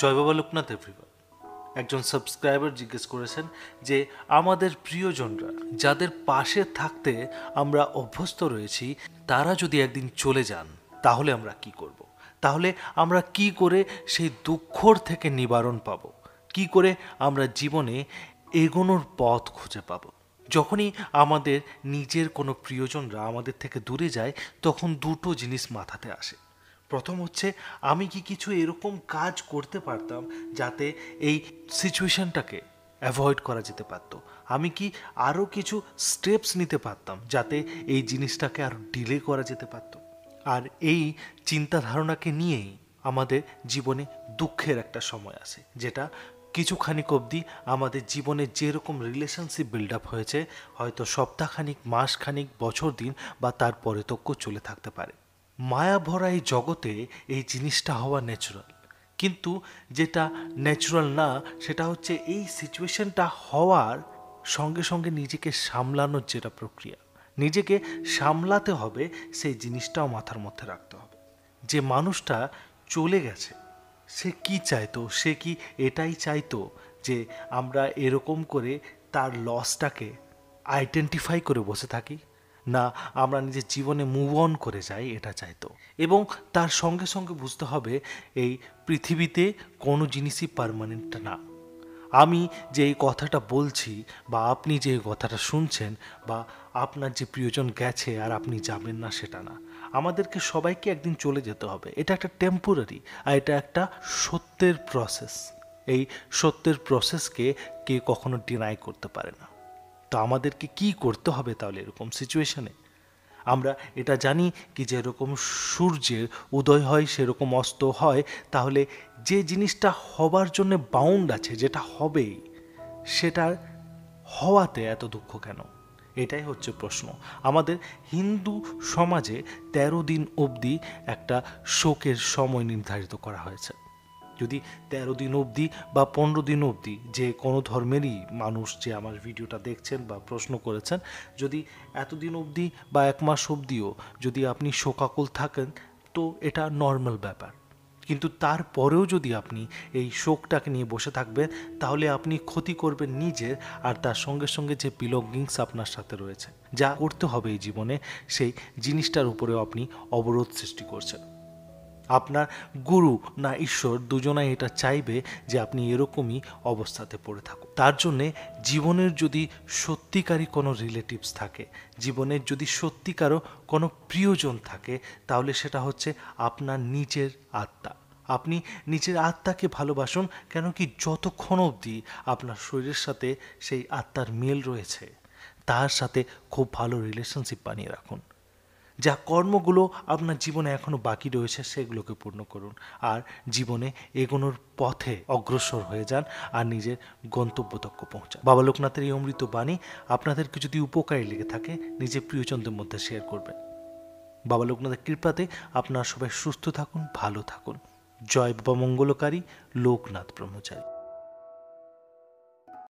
জয় বাবা লোকনাথ এভরিওয়ান একজন সাবস্ক্রাইবার জিজ্ঞেস করেছেন যে আমাদের প্রিয়জনরা যাদের পাশে থাকতে আমরা অভ্যস্ত রয়েছি তারা যদি একদিন চলে যান তাহলে আমরা কি করব। তাহলে আমরা কি করে সেই দুঃখর থেকে নিবারণ পাব কি করে আমরা জীবনে এগোনোর পথ খুঁজে পাব যখনই আমাদের নিজের কোনো প্রিয়জনরা আমাদের থেকে দূরে যায় তখন দুটো জিনিস মাথাতে আসে প্রথম হচ্ছে আমি কি কিছু এরকম কাজ করতে পারতাম যাতে এই সিচুয়েশনটাকে অ্যাভয়েড করা যেতে পারত আমি কি আরও কিছু স্টেপস নিতে পারতাম যাতে এই জিনিসটাকে আরও ডিলে করা যেতে পারত আর এই চিন্তাধারণাকে নিয়েই আমাদের জীবনে দুঃখের একটা সময় আসে যেটা কিছুখানিক অবধি আমাদের জীবনে যেরকম রিলেশনশিপ বিল্ড আপ হয়েছে হয়তো সপ্তাহখানিক মাসখানিক বছর দিন বা তার পরে চলে থাকতে পারে মায়া ভরা এই জগতে এই জিনিসটা হওয়া ন্যাচুরাল কিন্তু যেটা ন্যাচুরাল না সেটা হচ্ছে এই সিচুয়েশনটা হওয়ার সঙ্গে সঙ্গে নিজেকে সামলানোর যেটা প্রক্রিয়া নিজেকে সামলাতে হবে সেই জিনিসটাও মাথার মধ্যে রাখতে হবে যে মানুষটা চলে গেছে সে কি চাইতো সে কি এটাই চাইতো যে আমরা এরকম করে তার লসটাকে আইডেন্টিফাই করে বসে থাকি না আমরা নিজের জীবনে মুভ অন করে যাই এটা চাইতো এবং তার সঙ্গে সঙ্গে বুঝতে হবে এই পৃথিবীতে কোনো জিনিসই পারমানেন্ট না আমি যে এই কথাটা বলছি বা আপনি যে এই কথাটা শুনছেন বা আপনার যে প্রিয়জন গেছে আর আপনি যাবেন না সেটা না আমাদেরকে সবাইকে একদিন চলে যেতে হবে এটা একটা টেম্পোরারি আর এটা একটা সত্যের প্রসেস এই সত্যের প্রসেসকে কে কখনো ডিনাই করতে পারে না তো আমাদেরকে কি করতে হবে তাহলে এরকম সিচুয়েশানে আমরা এটা জানি কি যেরকম সূর্যের উদয় হয় সেরকম অস্ত হয় তাহলে যে জিনিসটা হবার জন্য বাউন্ড আছে যেটা হবেই সেটার হওয়াতে এত দুঃখ কেন এটাই হচ্ছে প্রশ্ন আমাদের হিন্দু সমাজে ১৩ দিন অবধি একটা শোকের সময় নির্ধারিত করা হয়েছে যদি তেরো দিন অবধি বা পনেরো দিন অবধি যে কোনো ধর্মেরই মানুষ যে আমার ভিডিওটা দেখছেন বা প্রশ্ন করেছেন যদি এতদিন অবধি বা এক মাস অবধিও যদি আপনি শোকাকুল থাকেন তো এটা নর্মাল ব্যাপার কিন্তু তারপরেও যদি আপনি এই শোকটাকে নিয়ে বসে থাকবেন তাহলে আপনি ক্ষতি করবেন নিজের আর তার সঙ্গে সঙ্গে যে বিলগিংস আপনার সাথে রয়েছে যা করতে হবে এই জীবনে সেই জিনিসটার উপরেও আপনি অবরোধ সৃষ্টি করছেন আপনার গুরু না ঈশ্বর দুজনাই এটা চাইবে যে আপনি এরকমই অবস্থাতে পড়ে থাকুন তার জন্যে জীবনের যদি সত্যিকারই কোনো রিলেটিভস থাকে জীবনের যদি সত্যিকারও কোনো প্রিয়জন থাকে তাহলে সেটা হচ্ছে আপনার নিজের আত্মা আপনি নিজের আত্মাকে ভালোবাসুন কেন কি যতক্ষণ অবধি আপনার শরীরের সাথে সেই আত্মার মেল রয়েছে তার সাথে খুব ভালো রিলেশনশিপ বানিয়ে রাখুন যা কর্মগুলো আপনার জীবনে এখনও বাকি রয়েছে সেগুলোকে পূর্ণ করুন আর জীবনে এগোনোর পথে অগ্রসর হয়ে যান আর নিজের গন্তব্য পৌঁছান বাবা লোকনাথের এই অমৃত বাণী আপনাদেরকে যদি উপকারী লেগে থাকে নিজের প্রিয়জনদের মধ্যে শেয়ার করবেন বাবা লোকনাথের কৃপাতে আপনারা সবাই সুস্থ থাকুন ভালো থাকুন জয় বা মঙ্গলকারী লোকনাথ ব্রহ্মচারী